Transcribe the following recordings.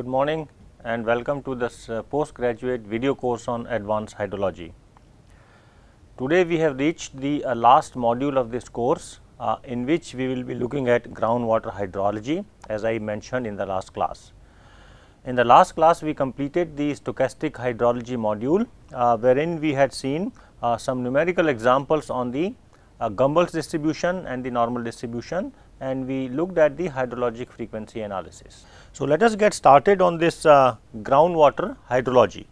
Good morning and welcome to this uh, postgraduate video course on advanced hydrology. Today we have reached the uh, last module of this course uh, in which we will be looking at groundwater hydrology as I mentioned in the last class. In the last class we completed the stochastic hydrology module uh, wherein we had seen uh, some numerical examples on the uh, Gumbel's distribution and the normal distribution and we looked at the hydrologic frequency analysis. So, let us get started on this uh, groundwater hydrology.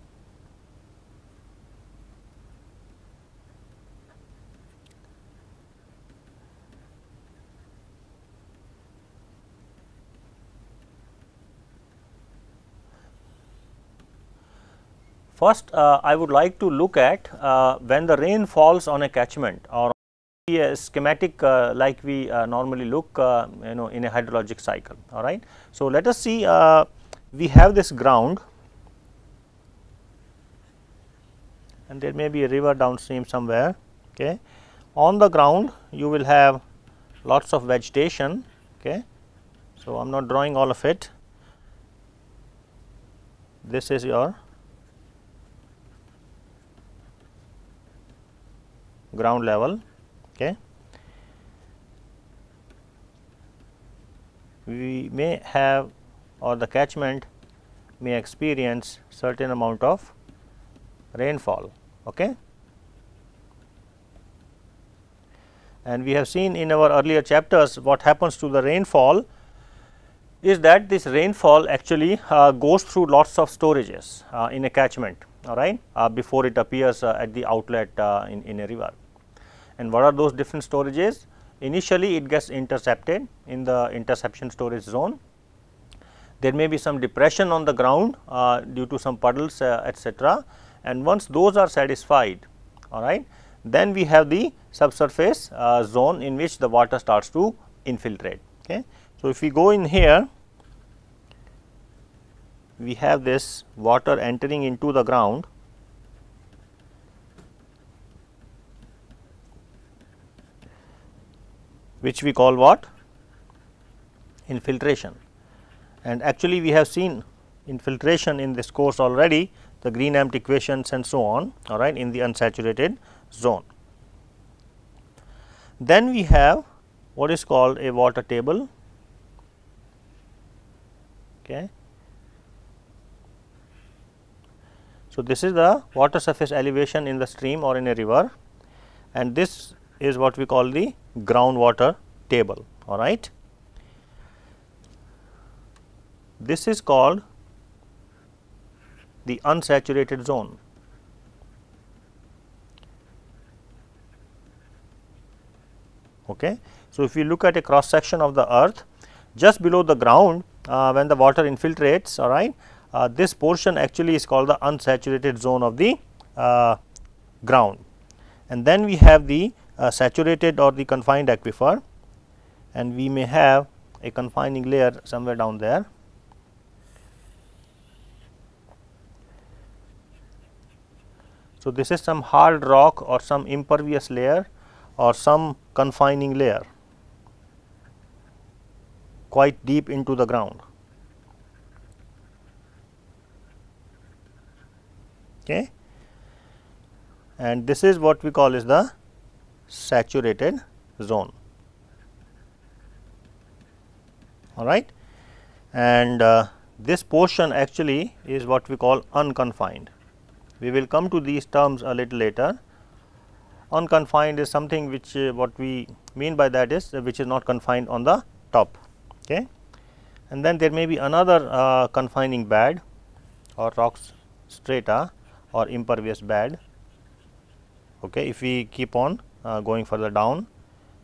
First, uh, I would like to look at uh, when the rain falls on a catchment or a schematic uh, like we uh, normally look uh, you know in a hydrologic cycle all right. So, let us see uh, we have this ground and there may be a river downstream somewhere okay. On the ground you will have lots of vegetation okay. So, I am not drawing all of it this is your ground level okay we may have or the catchment may experience certain amount of rainfall okay and we have seen in our earlier chapters what happens to the rainfall is that this rainfall actually uh, goes through lots of storages uh, in a catchment all right uh, before it appears uh, at the outlet uh, in, in a river. And what are those different storages? Initially it gets intercepted in the interception storage zone. There may be some depression on the ground uh, due to some puddles uh, etc. And once those are satisfied, alright, then we have the subsurface uh, zone in which the water starts to infiltrate. Okay. So, if we go in here, we have this water entering into the ground which we call what infiltration and actually we have seen infiltration in this course already the green Greenamt equations and so on all right in the unsaturated zone. Then we have what is called a water table okay. So, this is the water surface elevation in the stream or in a river and this is what we call the groundwater table all right. This is called the unsaturated zone. Okay. So, if you look at a cross section of the earth just below the ground uh, when the water infiltrates all right uh, this portion actually is called the unsaturated zone of the uh, ground and then we have the uh, saturated or the confined aquifer and we may have a confining layer somewhere down there. So, this is some hard rock or some impervious layer or some confining layer quite deep into the ground. Okay. And this is what we call is the saturated zone all right and uh, this portion actually is what we call unconfined we will come to these terms a little later unconfined is something which uh, what we mean by that is uh, which is not confined on the top okay and then there may be another uh, confining bed or rocks strata or impervious bed okay if we keep on uh, going further down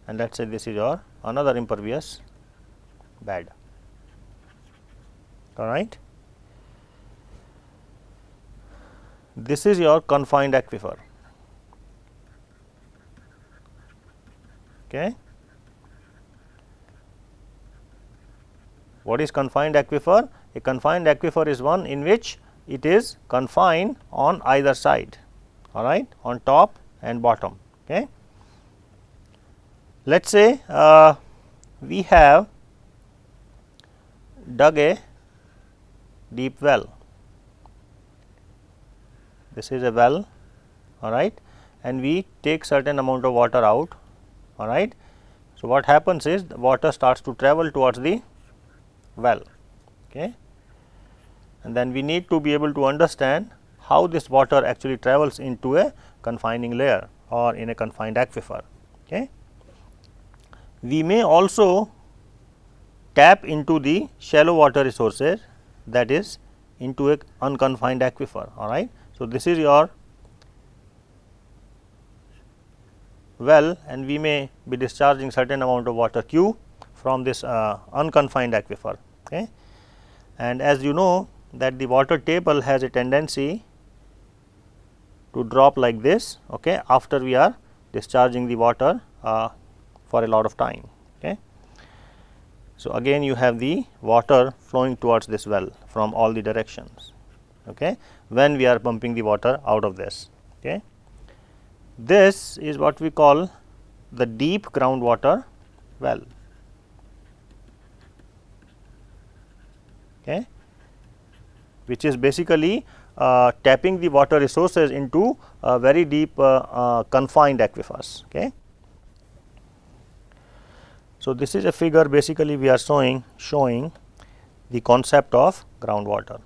and let us say this is your another impervious bed alright. This is your confined aquifer okay. What is confined aquifer? A confined aquifer is one in which it is confined on either side all right on top and bottom okay. Let us say uh, we have dug a deep well. This is a well alright and we take certain amount of water out alright. So, what happens is the water starts to travel towards the well okay and then we need to be able to understand how this water actually travels into a confining layer or in a confined aquifer okay. We may also tap into the shallow water resources that is into a unconfined aquifer alright. So, this is your well and we may be discharging certain amount of water Q from this uh, unconfined aquifer okay. And as you know that the water table has a tendency to drop like this okay after we are discharging the water uh, for a lot of time. Okay. So, again you have the water flowing towards this well from all the directions okay, when we are pumping the water out of this. Okay. This is what we call the deep groundwater well. Okay, which is basically uh, tapping the water resources into uh, very deep uh, uh, confined aquifers. Okay. So, this is a figure basically we are showing showing the concept of groundwater.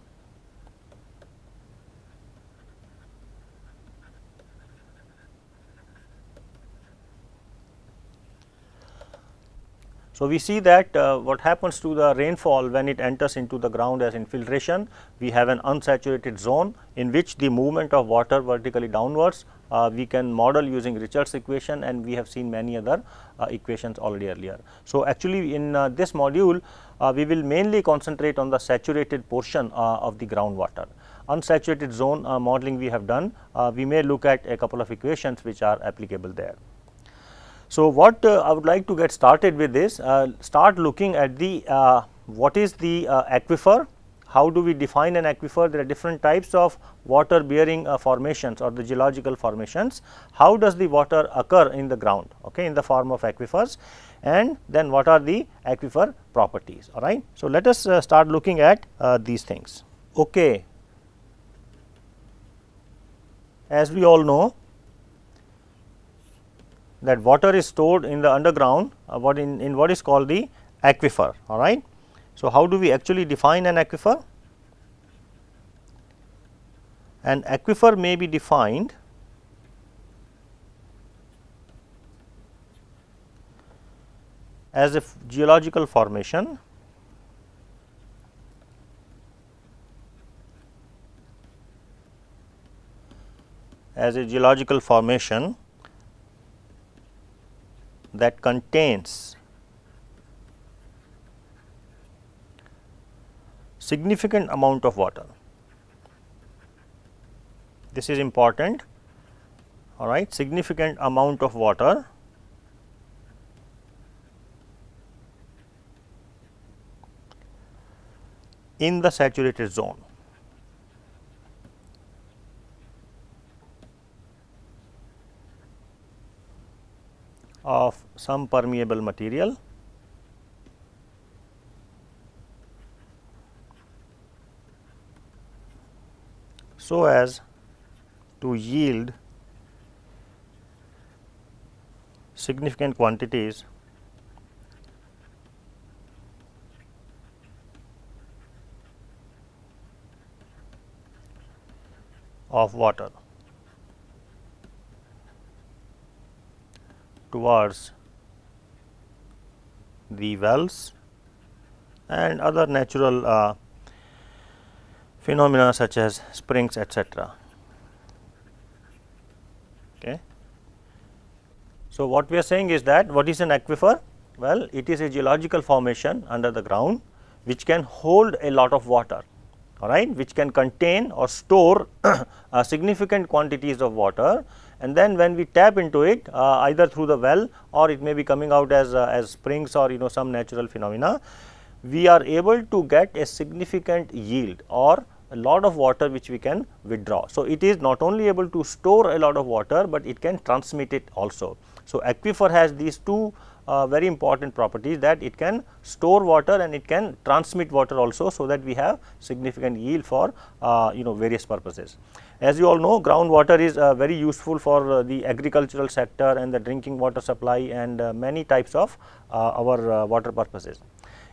So, we see that uh, what happens to the rainfall when it enters into the ground as infiltration, we have an unsaturated zone in which the movement of water vertically downwards uh, we can model using Richard's equation and we have seen many other uh, equations already earlier. So, actually in uh, this module uh, we will mainly concentrate on the saturated portion uh, of the groundwater. Unsaturated zone uh, modeling we have done, we may look at a couple of equations which are applicable there. So, what I would like to get started with is start looking at the what is the aquifer how do we define an aquifer? There are different types of water bearing uh, formations or the geological formations. How does the water occur in the ground okay, in the form of aquifers and then what are the aquifer properties all right. So, let us uh, start looking at uh, these things. Okay. As we all know that water is stored in the underground uh, what in, in what is called the aquifer all right. So, how do we actually define an aquifer? An aquifer may be defined as a geological formation as a geological formation that contains significant amount of water. This is important, all right, significant amount of water in the saturated zone. of some permeable material so as to yield significant quantities of water towards the wells and other natural uh, phenomena such as springs etc. Okay. So, what we are saying is that what is an aquifer? Well, it is a geological formation under the ground which can hold a lot of water all right which can contain or store uh, significant quantities of water and then when we tap into it uh, either through the well or it may be coming out as uh, as springs or you know some natural phenomena we are able to get a significant yield or a lot of water which we can withdraw. So, it is not only able to store a lot of water, but it can transmit it also. So, aquifer has these two uh, very important properties that it can store water and it can transmit water also so that we have significant yield for uh, you know various purposes. As you all know groundwater is uh, very useful for uh, the agricultural sector and the drinking water supply and uh, many types of uh, our water purposes.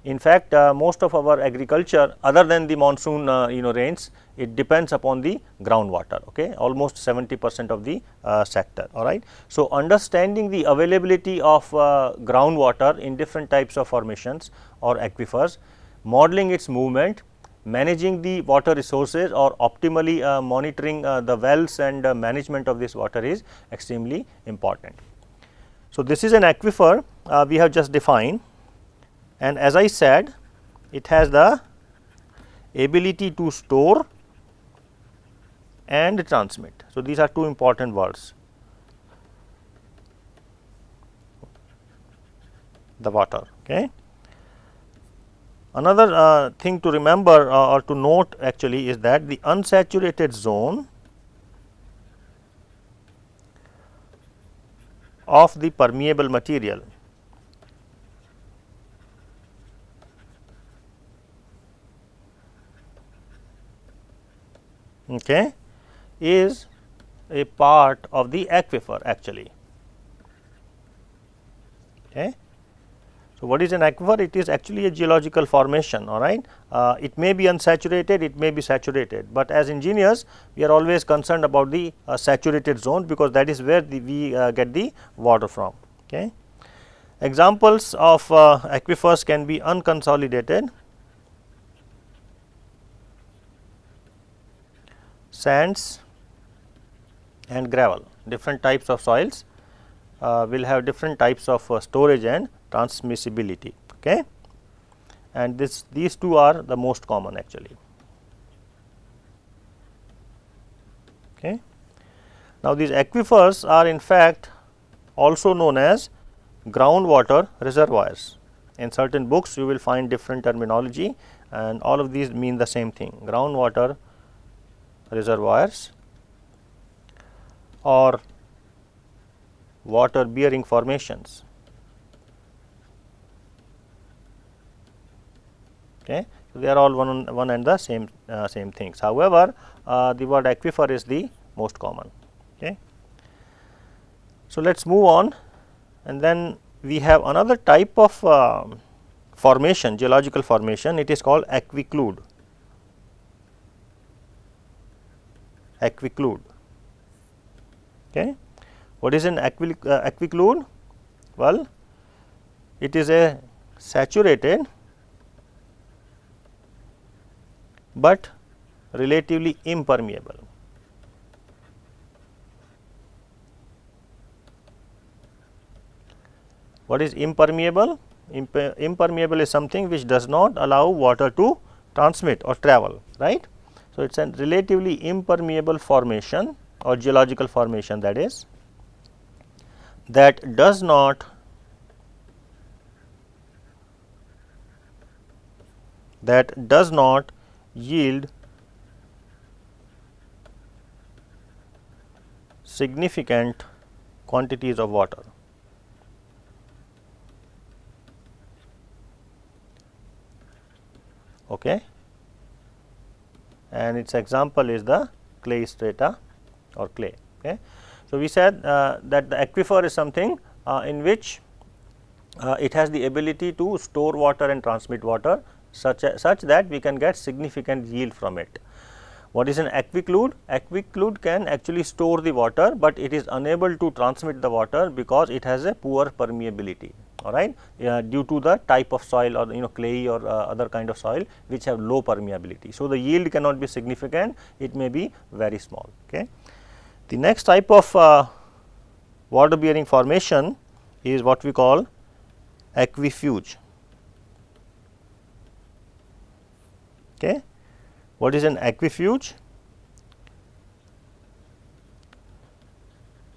In fact, uh, most of our agriculture other than the monsoon uh, you know rains, it depends upon the groundwater, okay, almost 70 percent of the uh, sector, alright. So, understanding the availability of uh, groundwater in different types of formations or aquifers, modeling its movement, managing the water resources or optimally uh, monitoring uh, the wells and management of this water is extremely important. So, this is an aquifer we have just defined and as I said it has the ability to store and transmit. So, these are two important words the water okay. Another uh, thing to remember uh, or to note actually is that the unsaturated zone of the permeable material okay, is a part of the aquifer actually. Okay. So, what is an aquifer? It is actually a geological formation all right. Uh, it may be unsaturated, it may be saturated, but as engineers we are always concerned about the uh, saturated zone because that is where the, we uh, get the water from. Okay. Examples of uh, aquifers can be unconsolidated sands and gravel different types of soils uh, will have different types of uh, storage and transmissibility okay and this these two are the most common actually okay now these aquifers are in fact also known as groundwater reservoirs in certain books you will find different terminology and all of these mean the same thing groundwater reservoirs or water bearing formations. Okay. So, they are all one, one and the same uh, same things. However, uh, the word aquifer is the most common. Okay. So, let us move on and then we have another type of uh, formation geological formation it is called aquiclude. aquiclude. Okay. What is an aqui uh, aquiclude? Well, it is a saturated but relatively impermeable. What is impermeable? Imper impermeable is something which does not allow water to transmit or travel, right. So, it is a relatively impermeable formation or geological formation that is that does not that does not yield significant quantities of water. Okay and its example is the clay strata or clay. Okay. So, we said uh, that the aquifer is something uh, in which uh, it has the ability to store water and transmit water such, a, such that we can get significant yield from it. What is an aquiclude? Aquiclude can actually store the water, but it is unable to transmit the water because it has a poor permeability alright uh, due to the type of soil or you know clay or uh, other kind of soil which have low permeability. So, the yield cannot be significant it may be very small okay. The next type of uh, water bearing formation is what we call aquifuge okay. What is an aquifuge?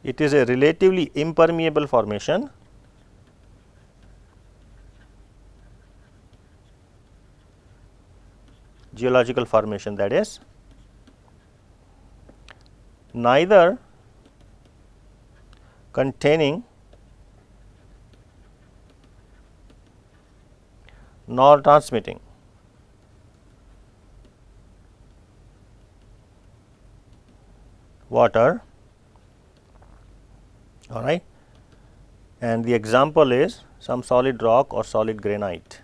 It is a relatively impermeable formation geological formation that is neither containing nor transmitting. water all right and the example is some solid rock or solid granite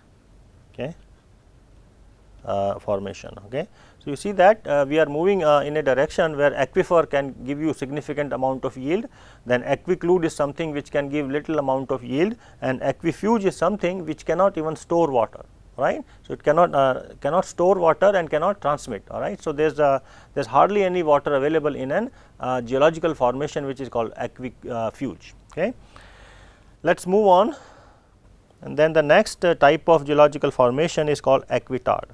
uh, formation. Okay. So, you see that uh, we are moving uh, in a direction where aquifer can give you significant amount of yield, then aquiclude is something which can give little amount of yield and aquifuge is something which cannot even store water right. So, it cannot uh, cannot store water and cannot transmit alright. So, there is there is hardly any water available in an uh, geological formation which is called aquifuge okay. Let us move on and then the next type of geological formation is called aquitard.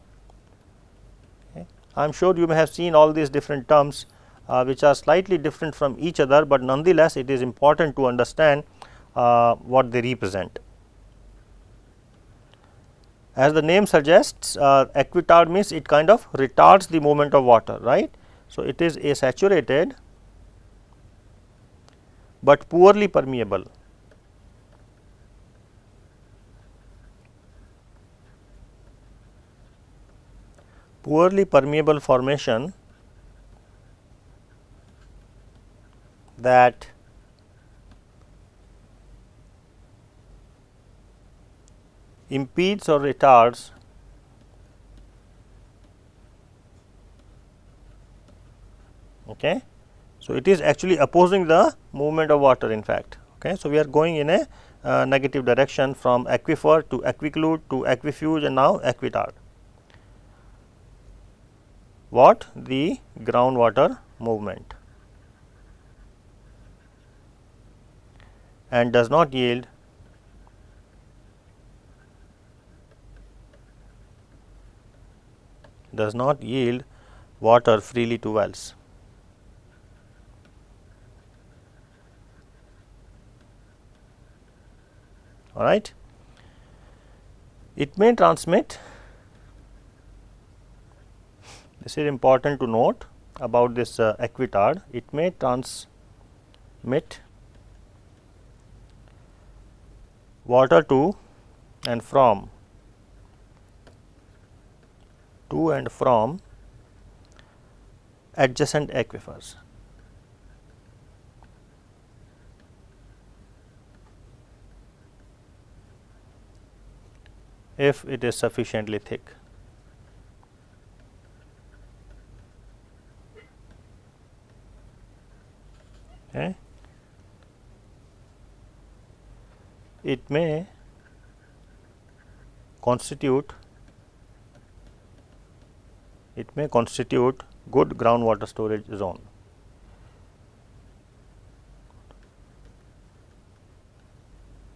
I am sure you may have seen all these different terms uh, which are slightly different from each other, but nonetheless it is important to understand uh, what they represent. As the name suggests uh, equitard means it kind of retards the movement of water right. So, it is a saturated but poorly permeable poorly permeable formation that impedes or retards okay so it is actually opposing the movement of water in fact okay so we are going in a uh, negative direction from aquifer to aquiclude to aquifuge and now aquitard what the groundwater movement and does not yield does not yield water freely to wells. All right. It may transmit this is important to note about this uh, Equitard, it may transmit water to and from to and from adjacent aquifers. if it is sufficiently thick. eh? it may constitute it may constitute good groundwater storage zone.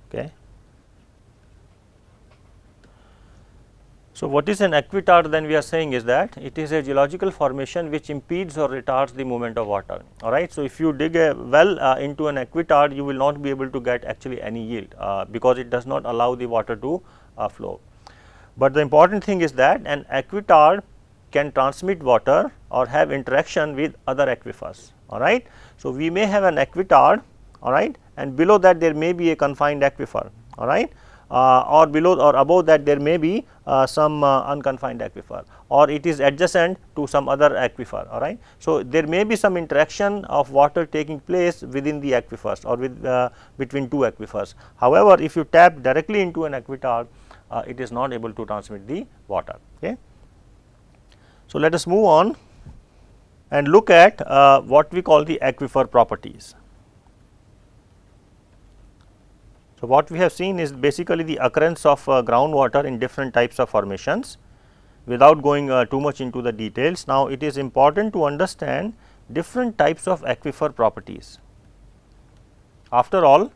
Okay. So, what is an aquitard? then we are saying is that it is a geological formation which impedes or retards the movement of water alright. So, if you dig a well uh, into an aquitard, you will not be able to get actually any yield uh, because it does not allow the water to uh, flow. But the important thing is that an aquitard can transmit water or have interaction with other aquifers alright. So, we may have an aquitard. alright and below that there may be a confined aquifer alright uh, or below or above that there may be uh, some uh, unconfined aquifer or it is adjacent to some other aquifer alright. So, there may be some interaction of water taking place within the aquifers or with between two aquifers. However, if you tap directly into an aquifer it is not able to transmit the water. Okay. So, let us move on and look at uh, what we call the aquifer properties. So, what we have seen is basically the occurrence of uh, groundwater in different types of formations without going uh, too much into the details. Now, it is important to understand different types of aquifer properties. After all,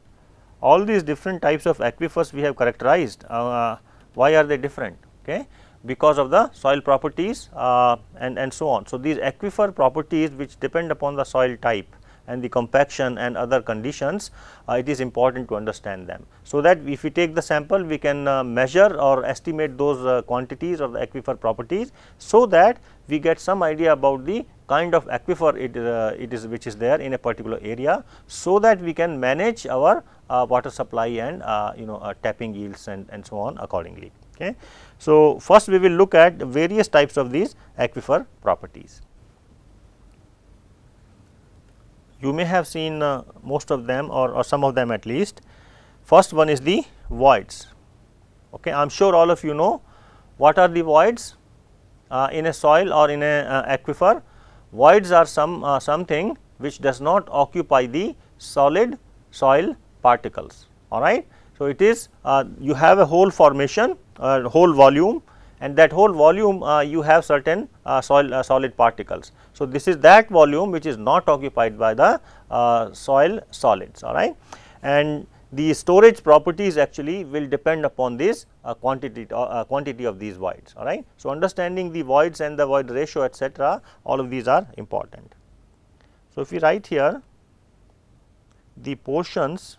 all these different types of aquifers we have characterized, uh, why are they different? Okay? Because of the soil properties uh, and, and so on. So, these aquifer properties which depend upon the soil type and the compaction and other conditions, uh, it is important to understand them. So, that if we take the sample, we can uh, measure or estimate those uh, quantities or the aquifer properties, so that we get some idea about the kind of aquifer it, uh, it is which is there in a particular area, so that we can manage our uh, water supply and uh, you know tapping yields and, and so on accordingly. Okay. So, first we will look at various types of these aquifer properties. you may have seen uh, most of them or, or some of them at least. First one is the voids. Okay, I am sure all of you know what are the voids uh, in a soil or in an uh, aquifer. Voids are some uh, something which does not occupy the solid soil particles. All right. So, it is uh, you have a whole formation, whole volume and that whole volume uh, you have certain uh, soil, uh, solid particles. So, this is that volume which is not occupied by the uh, soil solids alright and the storage properties actually will depend upon this uh, quantity uh, quantity of these voids alright. So, understanding the voids and the void ratio etc all of these are important. So, if we write here the portions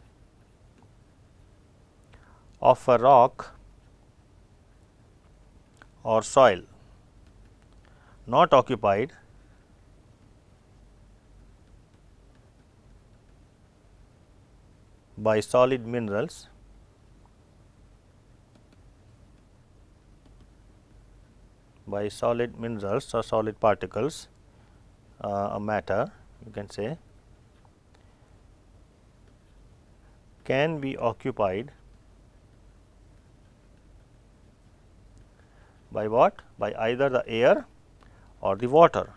of a rock or soil not occupied by solid minerals by solid minerals or solid particles uh, a matter you can say can be occupied by what? By either the air or the water.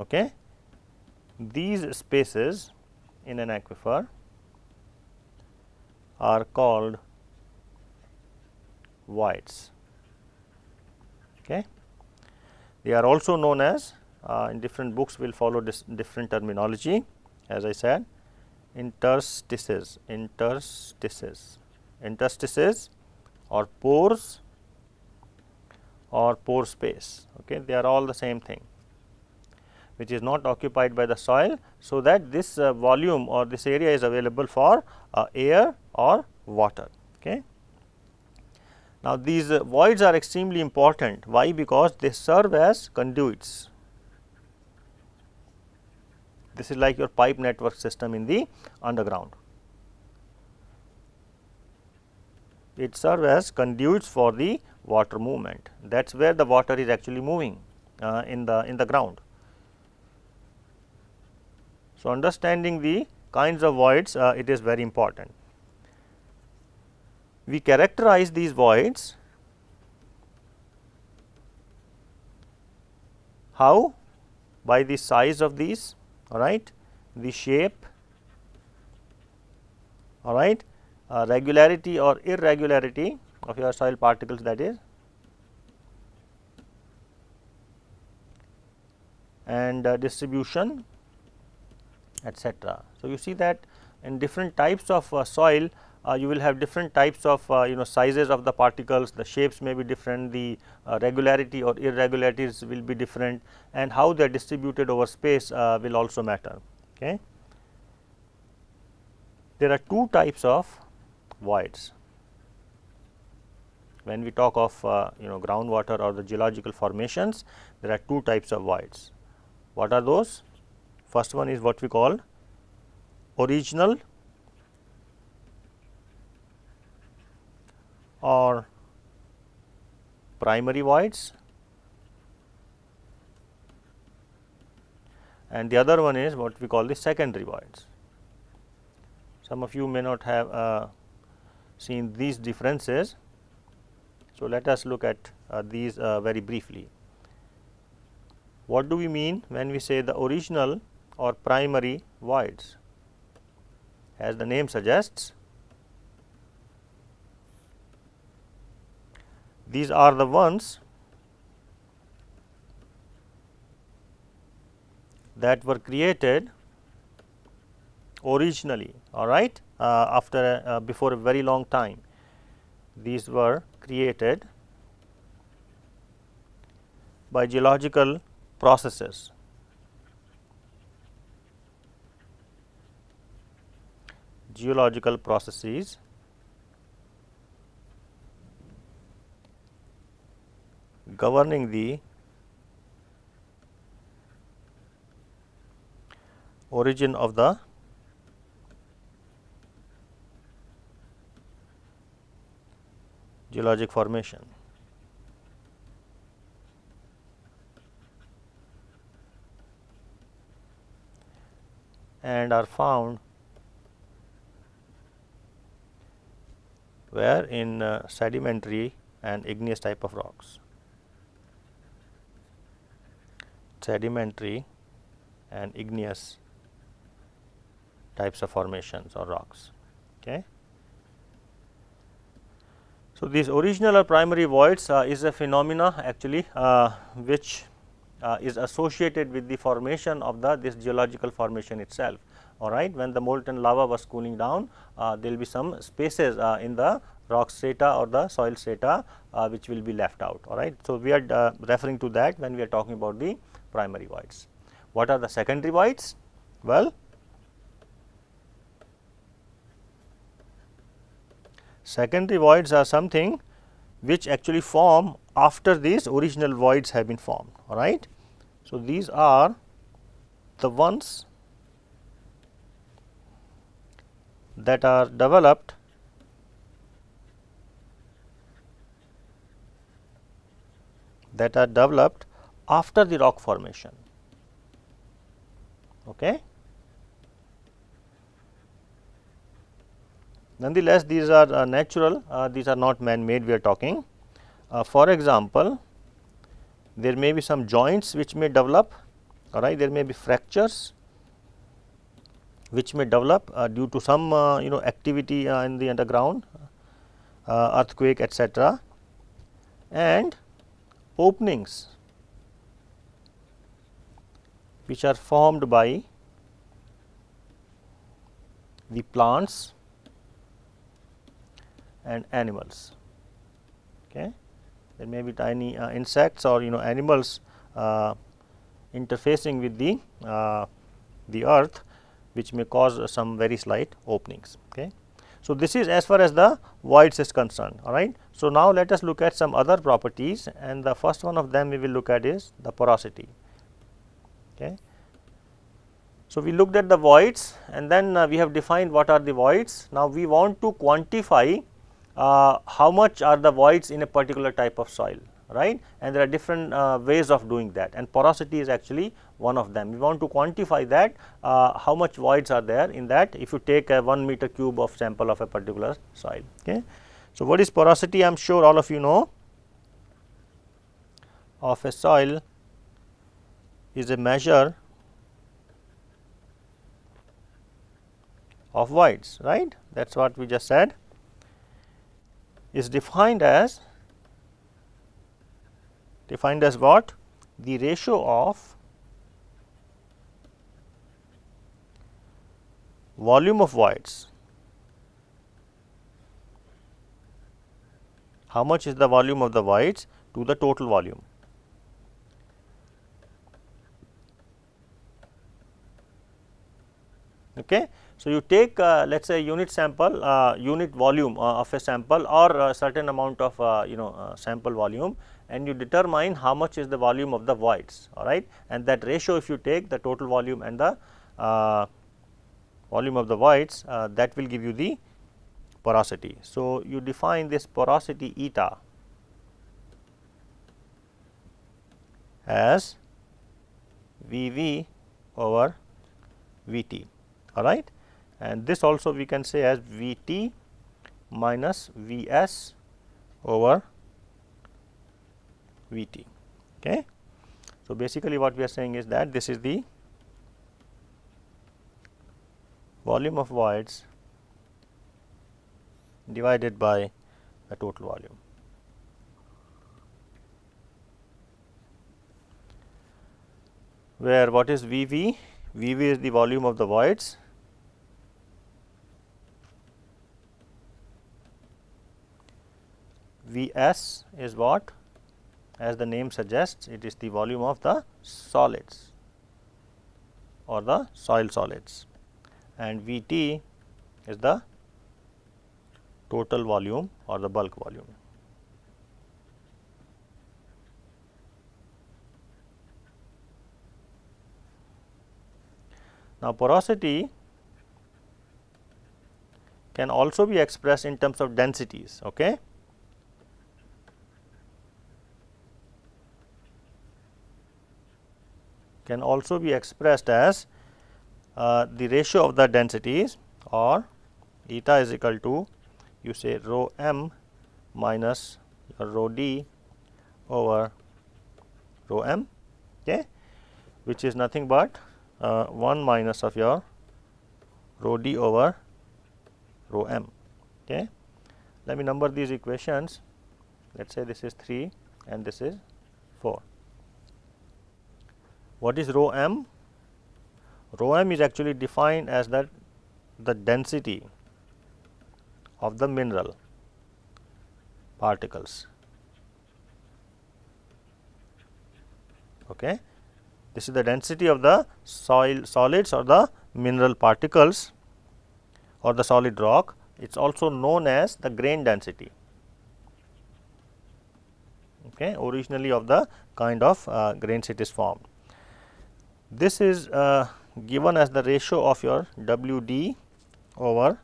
Okay. These spaces in an aquifer are called voids. Okay. They are also known as uh, in different books will follow this different terminology as I said interstices, interstices, interstices or pores or pore space, okay, they are all the same thing which is not occupied by the soil. So, that this uh, volume or this area is available for uh, air or water. Okay. Now, these uh, voids are extremely important. Why? Because they serve as conduits. This is like your pipe network system in the underground. It serves as conduits for the water movement that is where the water is actually moving uh, in the in the ground. So, understanding the kinds of voids uh, it is very important. We characterize these voids how by the size of these alright, the shape alright, uh, regularity or irregularity of your soil particles that is and uh, distribution etc. So, you see that in different types of uh, soil uh, you will have different types of uh, you know sizes of the particles, the shapes may be different, the uh, regularity or irregularities will be different and how they are distributed over space uh, will also matter. Okay. There are two types of voids when we talk of uh, you know groundwater or the geological formations, there are two types of voids. What are those? First one is what we call original or primary voids and the other one is what we call the secondary voids. Some of you may not have uh, seen these differences, so, let us look at uh, these uh, very briefly. What do we mean when we say the original or primary voids? As the name suggests, these are the ones that were created originally all right uh, after uh, before a very long time these were created by geological processes. geological processes governing the origin of the geologic formation. and are found where in uh, sedimentary and igneous type of rocks sedimentary and igneous types of formations or rocks okay so, these original or primary voids uh, is a phenomena actually uh, which uh, is associated with the formation of the this geological formation itself alright. When the molten lava was cooling down, uh, there will be some spaces uh, in the rock strata or the soil strata uh, which will be left out, alright. So, we are referring to that when we are talking about the primary voids. What are the secondary voids? Well, Secondary voids are something which actually form after these original voids have been formed, alright. So, these are the ones that are developed that are developed after the rock formation. Okay. Nonetheless, these are uh, natural, uh, these are not man-made we are talking. Uh, for example, there may be some joints which may develop, alright, there may be fractures which may develop due to some you know activity in the underground, earthquake etc. and openings which are formed by the plants and animals. Okay. There may be tiny uh, insects or you know animals uh, interfacing with the uh, the earth which may cause some very slight openings. Okay. So, this is as far as the voids is concerned alright. So, now let us look at some other properties and the first one of them we will look at is the porosity. Okay. So, we looked at the voids and then uh, we have defined what are the voids. Now, we want to quantify uh, how much are the voids in a particular type of soil right and there are different uh, ways of doing that and porosity is actually one of them. We want to quantify that uh, how much voids are there in that if you take a 1 meter cube of sample of a particular soil. Okay. So, what is porosity I am sure all of you know of a soil is a measure of voids right that is what we just said is defined as defined as what? The ratio of volume of voids. How much is the volume of the voids to the total volume? Okay. So, you take uh, let us say unit sample, uh, unit volume uh, of a sample or a certain amount of uh, you know uh, sample volume and you determine how much is the volume of the voids alright and that ratio if you take the total volume and the uh, volume of the voids that will give you the porosity. So, you define this porosity eta as V V over V T alright and this also we can say as V t minus V s over V t. Okay. So, basically what we are saying is that this is the volume of voids divided by the total volume. Where what is VV? VV is the volume of the voids Vs is what as the name suggests it is the volume of the solids or the soil solids and Vt is the total volume or the bulk volume. Now, porosity can also be expressed in terms of densities. Okay? can also be expressed as uh, the ratio of the densities or eta is equal to you say rho m minus rho d over rho m okay which is nothing but uh, 1 minus of your rho d over rho m okay let me number these equations let us say this is 3 and this is 4 what is rho m? Rho m is actually defined as that the density of the mineral particles. Okay. This is the density of the soil solids or the mineral particles or the solid rock. It is also known as the grain density okay, originally of the kind of uh, grains it is formed. This is uh, given as the ratio of your WD over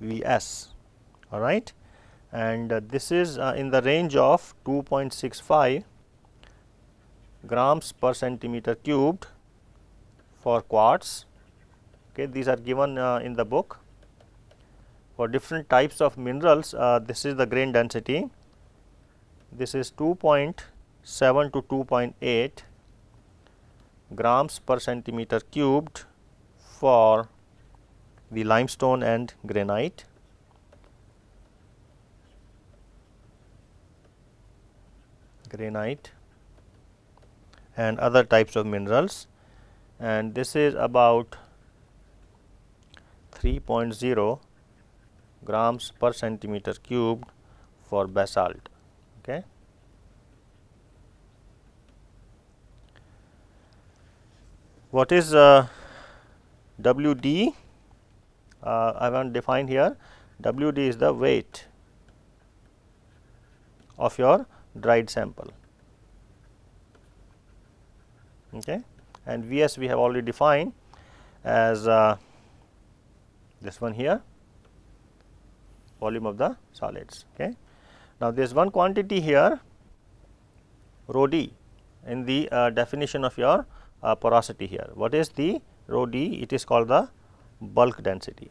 VS, all right. And uh, this is uh, in the range of 2.65 grams per centimeter cubed for quartz. Okay, these are given uh, in the book. For different types of minerals, uh, this is the grain density. This is 2.7 to 2.8 grams per centimeter cubed for the limestone and granite. granite and other types of minerals and this is about 3.0 grams per centimeter cubed for basalt. what is uh, WD? Uh, I want define here WD is the weight of your dried sample okay and Vs we have already defined as uh, this one here volume of the solids okay. Now there is one quantity here rho d in the uh, definition of your uh, porosity here. What is the rho d? It is called the bulk density.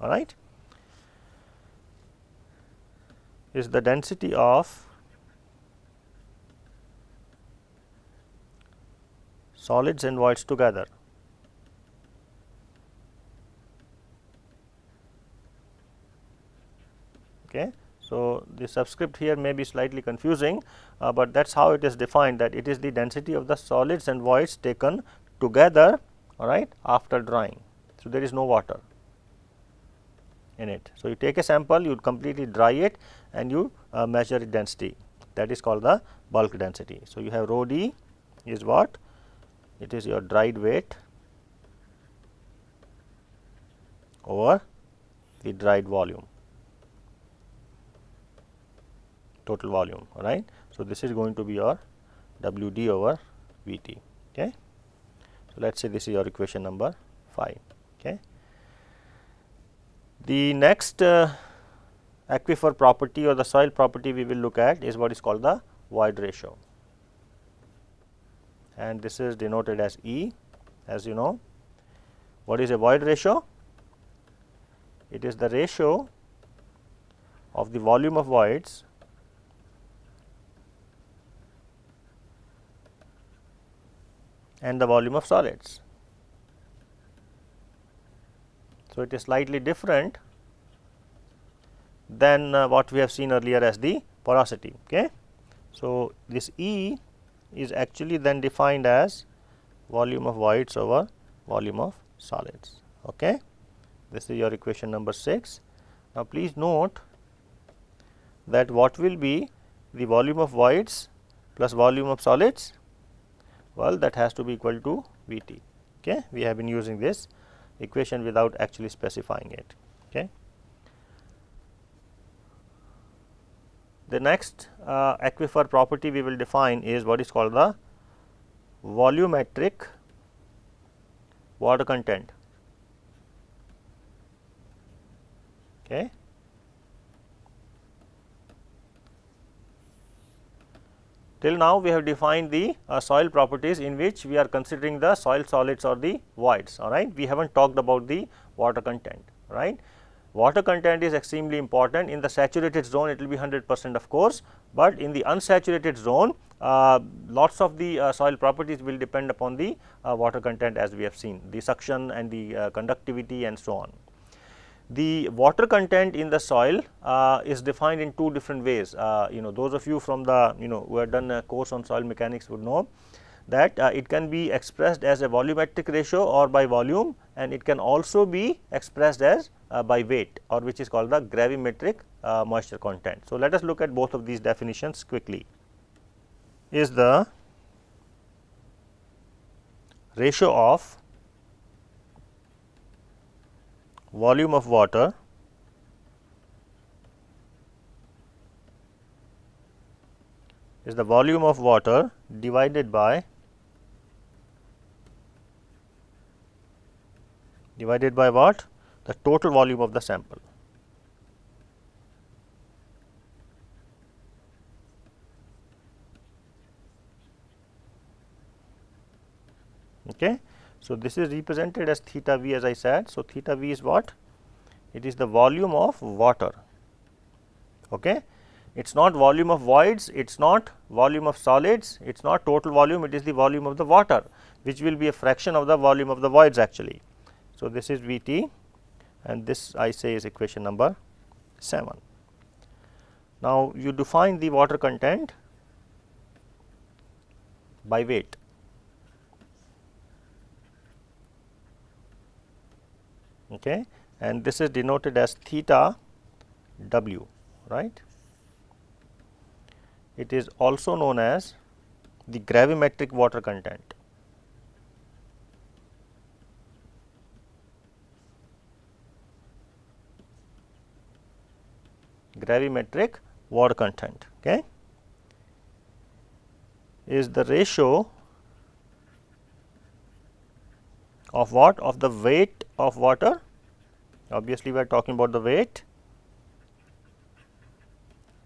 All right, is the density of solids and voids together Okay. So, the subscript here may be slightly confusing, uh, but that is how it is defined that it is the density of the solids and voids taken together all right after drying. So, there is no water in it. So, you take a sample, you completely dry it and you uh, measure the density that is called the bulk density. So, you have rho d is what? It is your dried weight over the dried volume. total volume alright. So, this is going to be your WD over VT okay. So, let us say this is your equation number 5 okay. The next uh, aquifer property or the soil property we will look at is what is called the void ratio and this is denoted as E as you know. What is a void ratio? It is the ratio of the volume of voids and the volume of solids. So, it is slightly different than uh, what we have seen earlier as the porosity. Okay. So, this E is actually then defined as volume of voids over volume of solids. Okay. This is your equation number 6. Now, please note that what will be the volume of voids plus volume of solids well that has to be equal to Vt okay we have been using this equation without actually specifying it okay. The next uh, aquifer property we will define is what is called the volumetric water content okay Till now we have defined the uh, soil properties in which we are considering the soil solids or the voids alright. We have not talked about the water content right. Water content is extremely important in the saturated zone it will be 100 percent of course, but in the unsaturated zone uh, lots of the uh, soil properties will depend upon the uh, water content as we have seen the suction and the uh, conductivity and so on the water content in the soil uh, is defined in two different ways. Uh, you know, those of you from the, you know, who have done a course on soil mechanics would know that uh, it can be expressed as a volumetric ratio or by volume and it can also be expressed as uh, by weight or which is called the gravimetric uh, moisture content. So, let us look at both of these definitions quickly. Is the ratio of volume of water is the volume of water divided by divided by what? The total volume of the sample. Okay. So, this is represented as theta v as I said. So, theta v is what? It is the volume of water. Okay? It is not volume of voids, it is not volume of solids, it is not total volume, it is the volume of the water which will be a fraction of the volume of the voids actually. So, this is Vt and this I say is equation number 7. Now, you define the water content by weight. okay and this is denoted as theta w right it is also known as the gravimetric water content gravimetric water content okay is the ratio of what of the weight of water obviously we are talking about the weight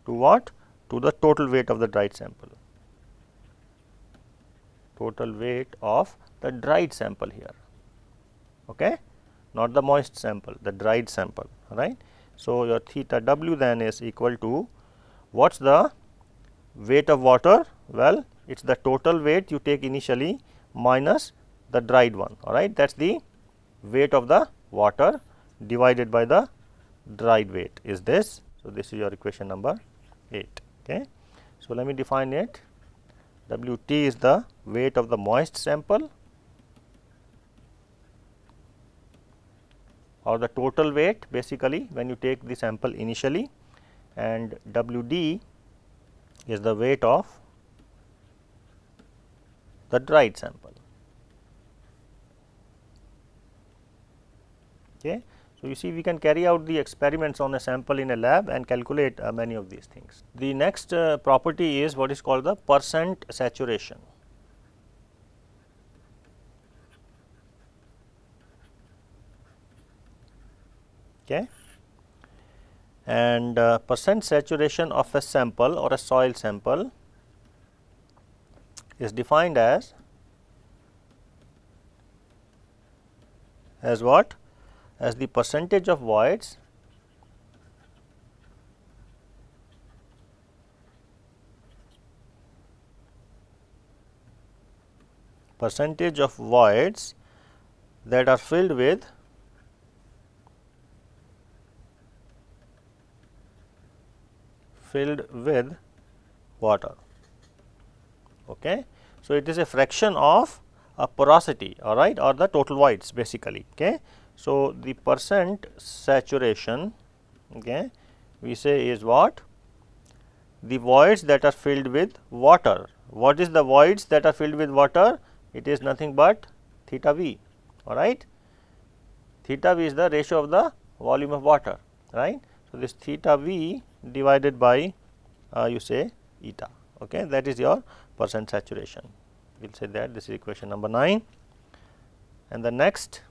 to what to the total weight of the dried sample total weight of the dried sample here okay not the moist sample the dried sample right so your theta w then is equal to what's the weight of water well it's the total weight you take initially minus the dried one alright that is the weight of the water divided by the dried weight is this. So, this is your equation number 8 okay. So, let me define it W t is the weight of the moist sample or the total weight basically when you take the sample initially and W d is the weight of the dried sample Okay. So, you see we can carry out the experiments on a sample in a lab and calculate uh, many of these things. The next uh, property is what is called the percent saturation. Okay. And uh, percent saturation of a sample or a soil sample is defined as as what as the percentage of voids percentage of voids that are filled with filled with water. Okay. So, it is a fraction of a porosity all right or the total voids basically. Okay. So, the percent saturation okay, we say is what? The voids that are filled with water. What is the voids that are filled with water? It is nothing but theta v alright. Theta v is the ratio of the volume of water right. So, this theta v divided by uh, you say eta okay that is your percent saturation. We will say that this is equation number 9 and the next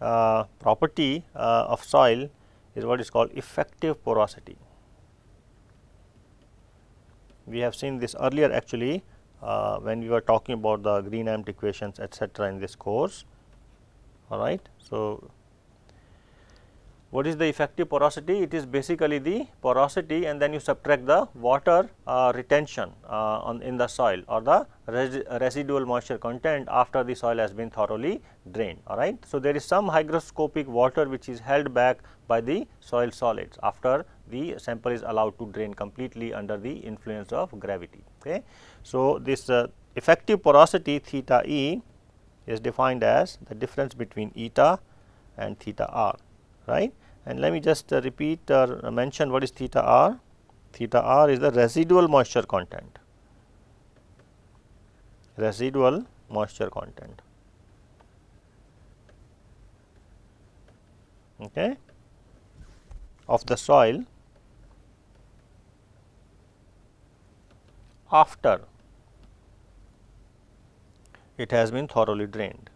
Uh, property uh, of soil is what is called effective porosity. We have seen this earlier actually uh, when we were talking about the green Greenamt equations etc. in this course, alright. So, what is the effective porosity? It is basically the porosity and then you subtract the water uh, retention uh, on in the soil or the res residual moisture content after the soil has been thoroughly drained, alright. So, there is some hygroscopic water which is held back by the soil solids after the sample is allowed to drain completely under the influence of gravity, okay. So, this uh, effective porosity theta e is defined as the difference between eta and theta r, right and let me just uh, repeat or mention what is theta r. Theta r is the residual moisture content, residual moisture content. Okay, of the soil after it has been thoroughly drained.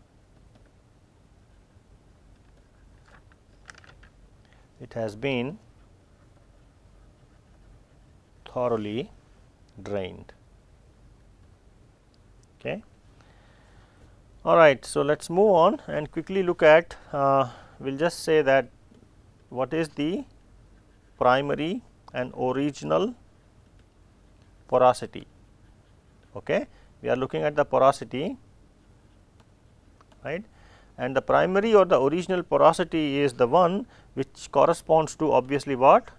it has been thoroughly drained. Okay. All right, so let us move on and quickly look at, uh, we will just say that what is the primary and original porosity. Okay. We are looking at the porosity, right and the primary or the original porosity is the one which corresponds to obviously what?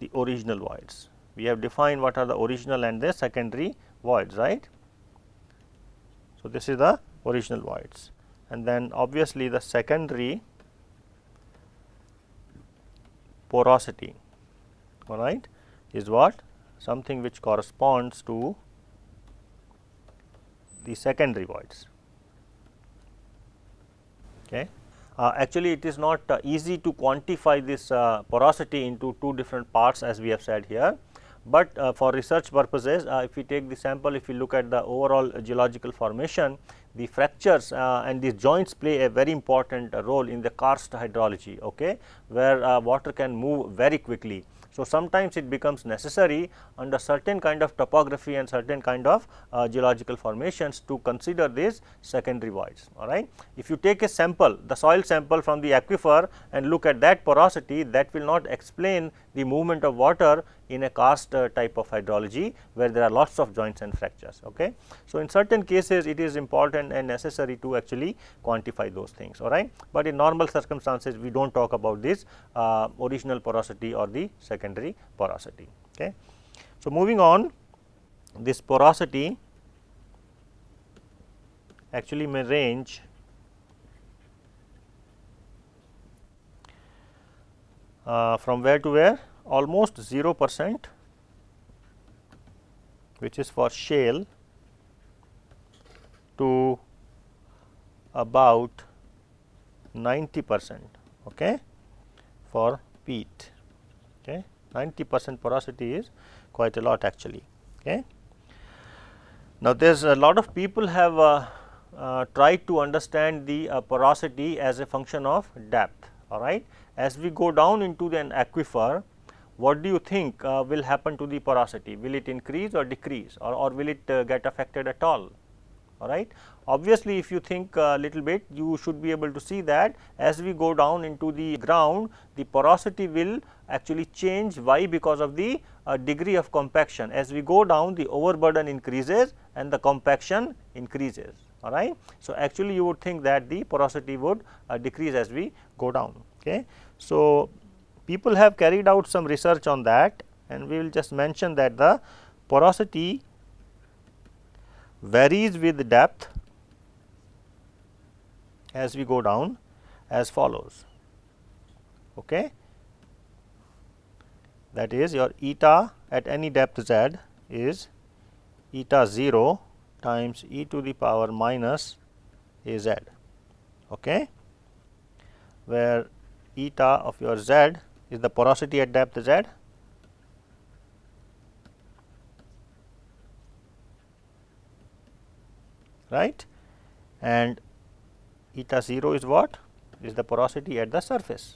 The original voids. We have defined what are the original and the secondary voids, right. So, this is the original voids and then obviously the secondary porosity, alright, is what? Something which corresponds to the secondary voids. Okay. Uh, actually, it is not uh, easy to quantify this uh, porosity into two different parts as we have said here, but uh, for research purposes uh, if we take the sample if we look at the overall geological formation the fractures uh, and these joints play a very important role in the karst hydrology okay, where water can move very quickly so, sometimes it becomes necessary under certain kind of topography and certain kind of uh, geological formations to consider these secondary voids alright. If you take a sample the soil sample from the aquifer and look at that porosity that will not explain the movement of water in a cast uh, type of hydrology where there are lots of joints and fractures. Okay? So, in certain cases it is important and necessary to actually quantify those things alright, but in normal circumstances we do not talk about this uh, original porosity or the secondary porosity. Okay? So, moving on this porosity actually may range uh, from where to where almost 0 percent which is for shale to about 90 percent okay, for peat. Okay. 90 percent porosity is quite a lot actually. Okay. Now, there is a lot of people have uh, uh, tried to understand the uh, porosity as a function of depth all right. As we go down into an aquifer, what do you think uh, will happen to the porosity? Will it increase or decrease or, or will it uh, get affected at all? All right. Obviously, if you think a little bit, you should be able to see that as we go down into the ground, the porosity will actually change. Why? Because of the uh, degree of compaction. As we go down, the overburden increases and the compaction increases all right. So, actually you would think that the porosity would uh, decrease as we go down. Okay. So, people have carried out some research on that and we will just mention that the porosity varies with depth as we go down as follows. Okay. That is your eta at any depth z is eta 0 times e to the power minus a z okay where eta of your z is the porosity at depth z right and eta 0 is what is the porosity at the surface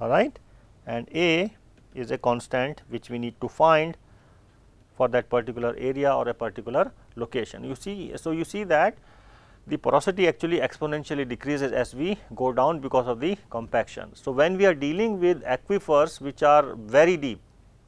all right and a is a constant which we need to find for that particular area or a particular location. You see, so you see that the porosity actually exponentially decreases as we go down because of the compaction. So, when we are dealing with aquifers which are very deep,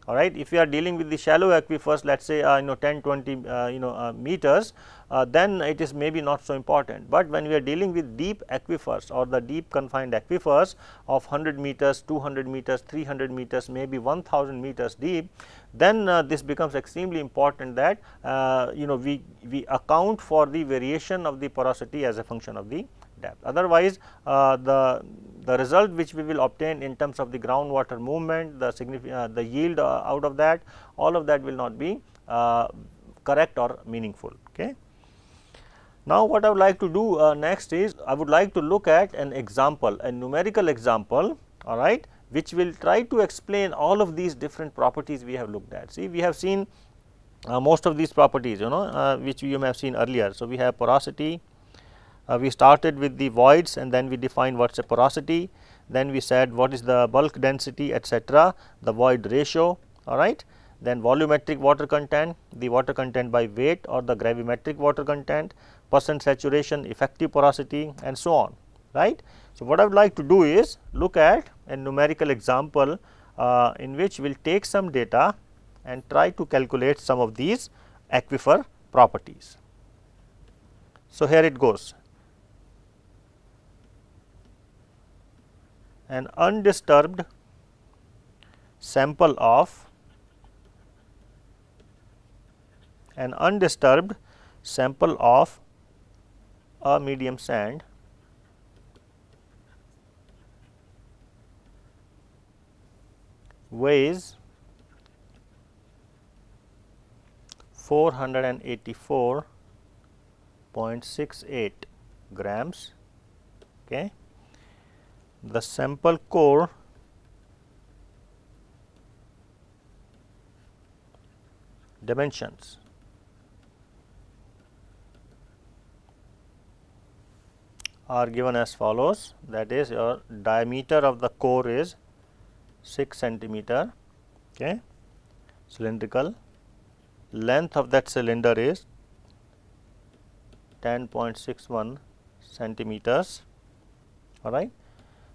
all right. If you are dealing with the shallow aquifers let us say uh, you know 10 20 uh, you know uh, meters uh, then it is maybe not so important. But when we are dealing with deep aquifers or the deep confined aquifers of 100 meters, 200 meters, 300 meters maybe 1000 meters deep then uh, this becomes extremely important that uh, you know we, we account for the variation of the porosity as a function of the depth. Otherwise the the result which we will obtain in terms of the groundwater movement, the significant, uh, the yield uh, out of that, all of that will not be uh, correct or meaningful. Okay. Now, what I would like to do uh, next is I would like to look at an example, a numerical example, all right, which will try to explain all of these different properties we have looked at. See, we have seen uh, most of these properties, you know, uh, which you may have seen earlier. So, we have porosity, uh, we started with the voids and then we defined what is the porosity, then we said what is the bulk density etc., the void ratio alright. Then volumetric water content, the water content by weight or the gravimetric water content, percent saturation, effective porosity and so on right. So, what I would like to do is look at a numerical example uh, in which we will take some data and try to calculate some of these aquifer properties. So, here it goes an undisturbed sample of an undisturbed sample of a medium sand weighs 484.68 grams okay the sample core dimensions. are given as follows that is your diameter of the core is 6 centimeter okay, cylindrical length of that cylinder is 10.61 centimeters all right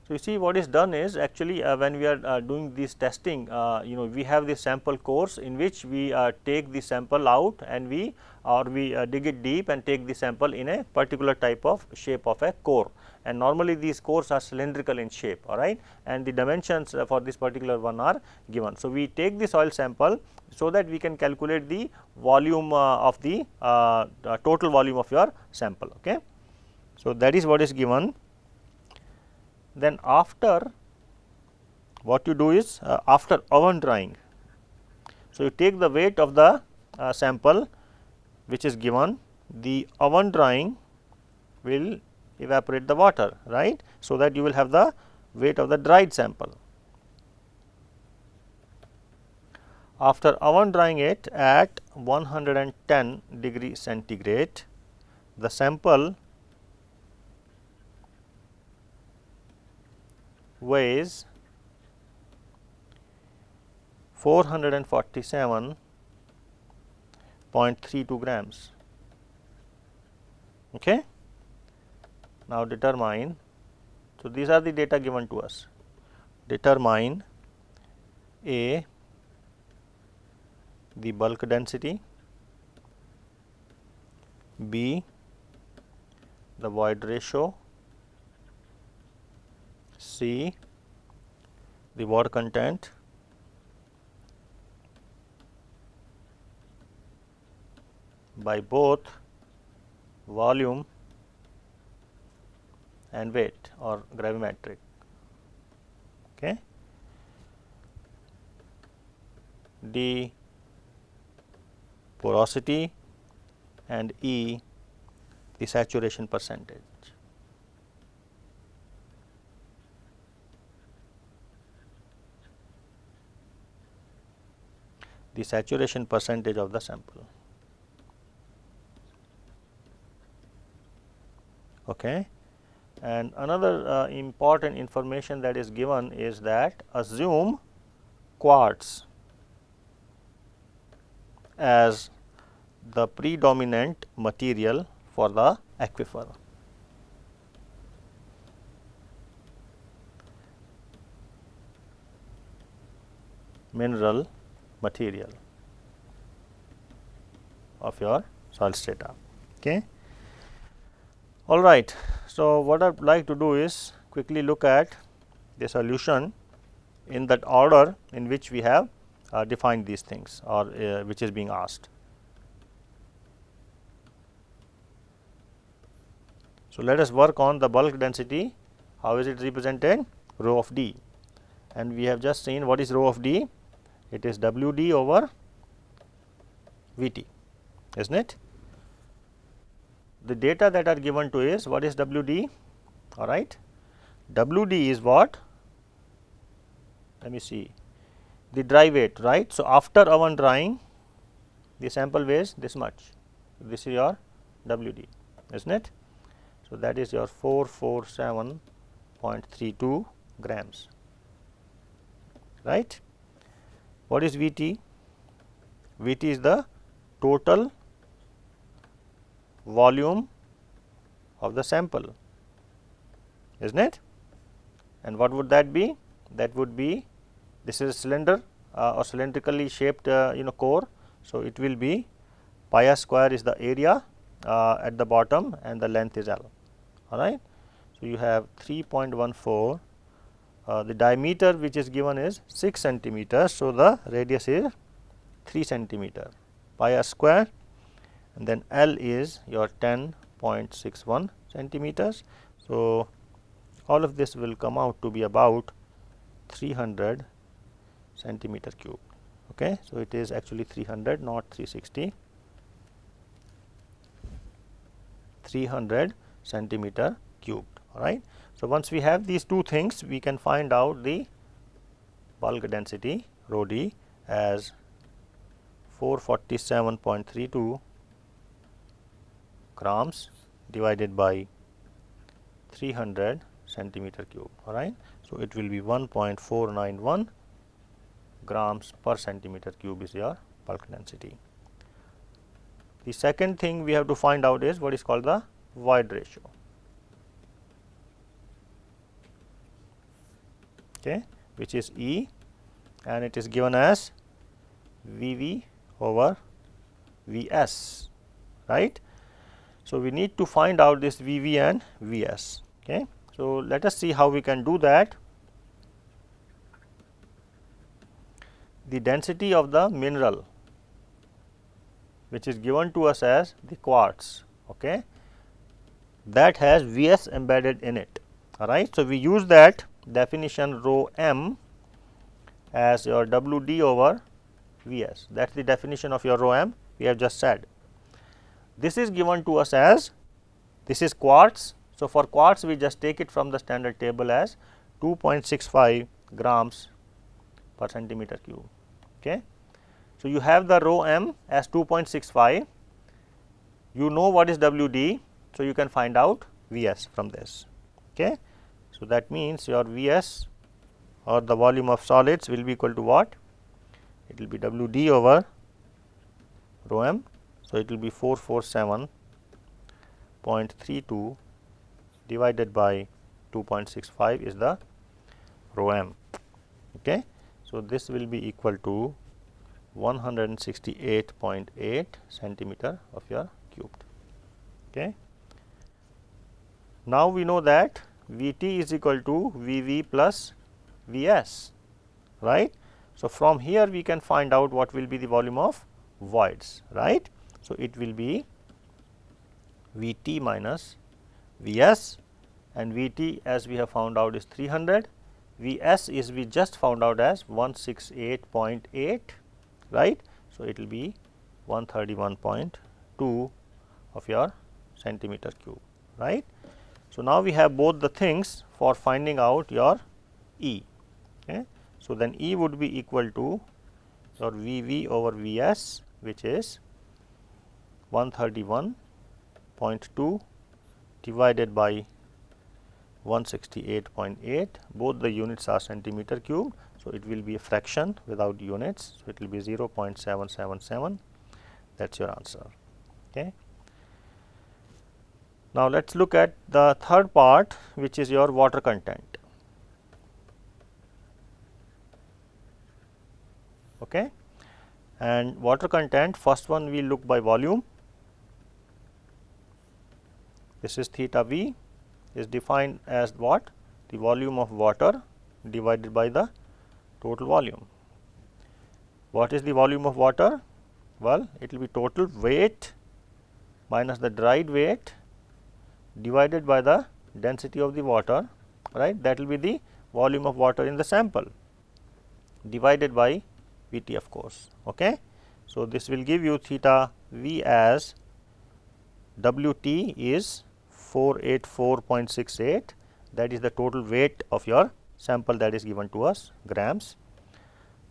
so, you see what is done is actually uh, when we are uh, doing this testing, uh, you know we have this sample course in which we uh, take the sample out and we or we uh, dig it deep and take the sample in a particular type of shape of a core and normally these cores are cylindrical in shape alright and the dimensions uh, for this particular one are given. So, we take the soil sample so that we can calculate the volume of the total volume of your sample. Okay. So, that is what is given then after what you do is uh, after oven drying. So, you take the weight of the uh, sample which is given the oven drying will evaporate the water right. So, that you will have the weight of the dried sample. After oven drying it at 110 degree centigrade the sample weighs 447.32 grams. Okay. Now, determine, so these are the data given to us, determine A the bulk density, B the void ratio, C the water content by both volume and weight or gravimetric. Okay. D porosity and E the saturation percentage. the saturation percentage of the sample. Okay. And another uh, important information that is given is that assume quartz as the predominant material for the aquifer. Mineral material of your soil strata. Okay. All right. So, what I would like to do is quickly look at the solution in that order in which we have uh, defined these things or uh, which is being asked. So, let us work on the bulk density, how is it represented? Rho of D and we have just seen what is rho of D? it is W d over V t is not it. The data that are given to is what is W d alright. W d is what let me see the dry weight right. So, after oven drying the sample weighs this much this is your W d is not it. So, that is your 447.32 grams right. What is Vt? Vt is the total volume of the sample, is not it? And what would that be? That would be this is a cylinder uh, or cylindrically shaped uh, you know core. So, it will be pi r square is the area uh, at the bottom and the length is L, alright. So, you have 3.14 uh, the diameter which is given is 6 centimeter. So, the radius is 3 centimeter pi r square and then L is your 10.61 centimeters. So, all of this will come out to be about 300 centimeter cube. Okay. So, it is actually 300 not 360 300 centimeter cubed alright. So, once we have these two things we can find out the bulk density rho d as 447.32 grams divided by 300 centimeter cube alright. So, it will be 1.491 grams per centimeter cube is your bulk density. The second thing we have to find out is what is called the void ratio. okay, which is E and it is given as VV over Vs, right. So, we need to find out this VV and Vs, okay. So, let us see how we can do that. The density of the mineral which is given to us as the quartz, okay, that has Vs embedded in it, alright. So, we use that definition rho m as your W d over V s that is the definition of your rho m we have just said. This is given to us as this is quartz. So, for quartz we just take it from the standard table as 2.65 grams per centimeter cube. Okay. So, you have the rho m as 2.65, you know what is W d, so you can find out V s from this. Okay. So, that means your V s or the volume of solids will be equal to what? It will be W d over rho m. So, it will be 447.32 divided by 2.65 is the rho m. Okay. So, this will be equal to 168.8 centimeter of your cubed. Okay. Now, we know that V t is equal to V v plus V s right. So, from here we can find out what will be the volume of voids right. So, it will be V t minus V s and V t as we have found out is 300 V s is we just found out as 168.8 right. So, it will be 131.2 of your centimeter cube right. So, now we have both the things for finding out your E. Okay. So, then E would be equal to your VV over VS which is 131.2 divided by 168.8 both the units are centimeter cube. So, it will be a fraction without units. So, it will be 0.777 that is your answer. Okay. Now, let us look at the third part which is your water content. Okay. And water content first one we look by volume. This is theta v is defined as what? The volume of water divided by the total volume. What is the volume of water? Well, it will be total weight minus the dried weight divided by the density of the water right that will be the volume of water in the sample divided by Vt of course. Okay. So, this will give you theta V as Wt is 484.68 that is the total weight of your sample that is given to us grams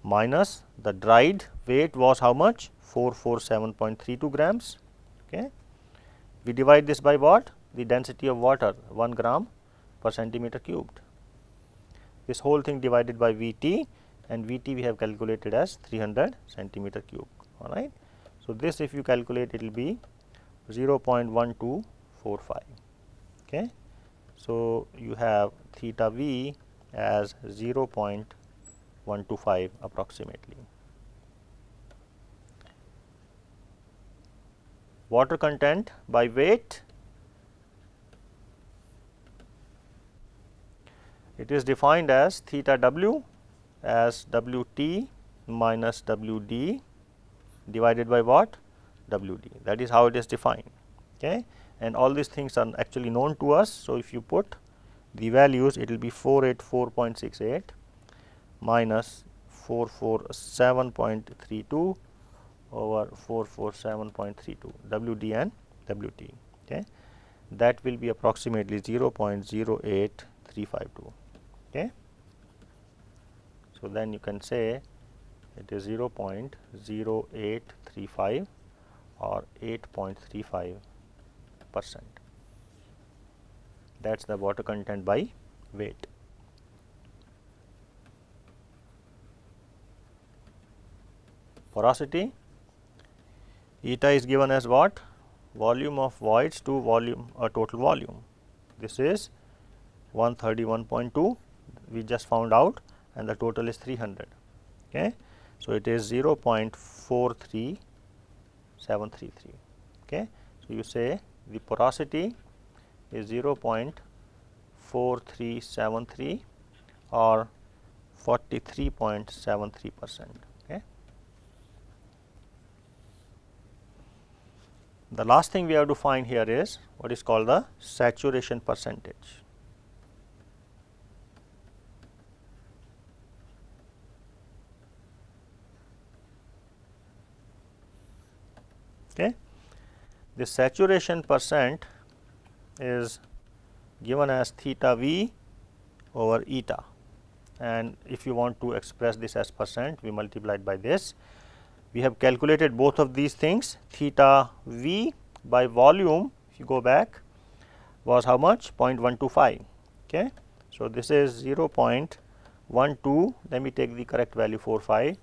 minus the dried weight was how much 447.32 grams. Okay. We divide this by what the density of water 1 gram per centimeter cubed. This whole thing divided by Vt and Vt we have calculated as 300 centimeter cube alright. So, this if you calculate it will be 0.1245 okay. So, you have theta V as 0.125 approximately. Water content by weight It is defined as theta w as w t minus w d divided by what? w d that is how it is defined. Okay? And all these things are actually known to us. So, if you put the values it will be 484.68 minus 447.32 over 447.32 WD and WT okay that will be approximately 0.08352 okay so then you can say it is 0 0.0835 or 8.35 percent that's the water content by weight porosity eta is given as what volume of voids to volume or uh, total volume this is 131.2 we just found out and the total is 300 okay so it is 0 0.43733 okay so you say the porosity is 0 0.4373 or 43.73 percent okay the last thing we have to find here is what is called the saturation percentage Okay. The saturation percent is given as theta v over eta and if you want to express this as percent we multiplied by this. We have calculated both of these things theta v by volume if you go back was how much 0.125 okay. So, this is 0 0.12 let me take the correct value 45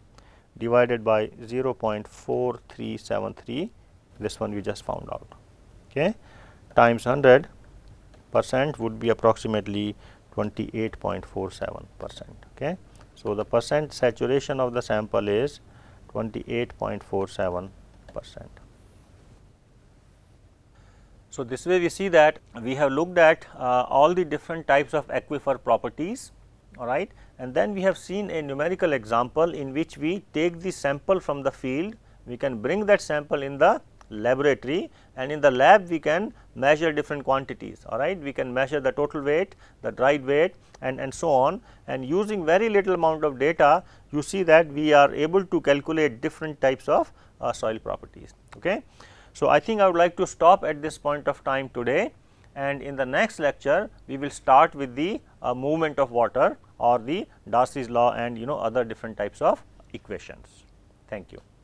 divided by 0 0.4373 this one we just found out okay times 100 percent would be approximately 28.47 percent okay so the percent saturation of the sample is 28.47 percent so this way we see that we have looked at uh, all the different types of aquifer properties alright and then we have seen a numerical example in which we take the sample from the field we can bring that sample in the laboratory and in the lab we can measure different quantities alright. We can measure the total weight, the dried weight and, and so on and using very little amount of data you see that we are able to calculate different types of uh, soil properties. Okay. So, I think I would like to stop at this point of time today and in the next lecture we will start with the uh, movement of water or the Darcy's law and you know other different types of equations. Thank you.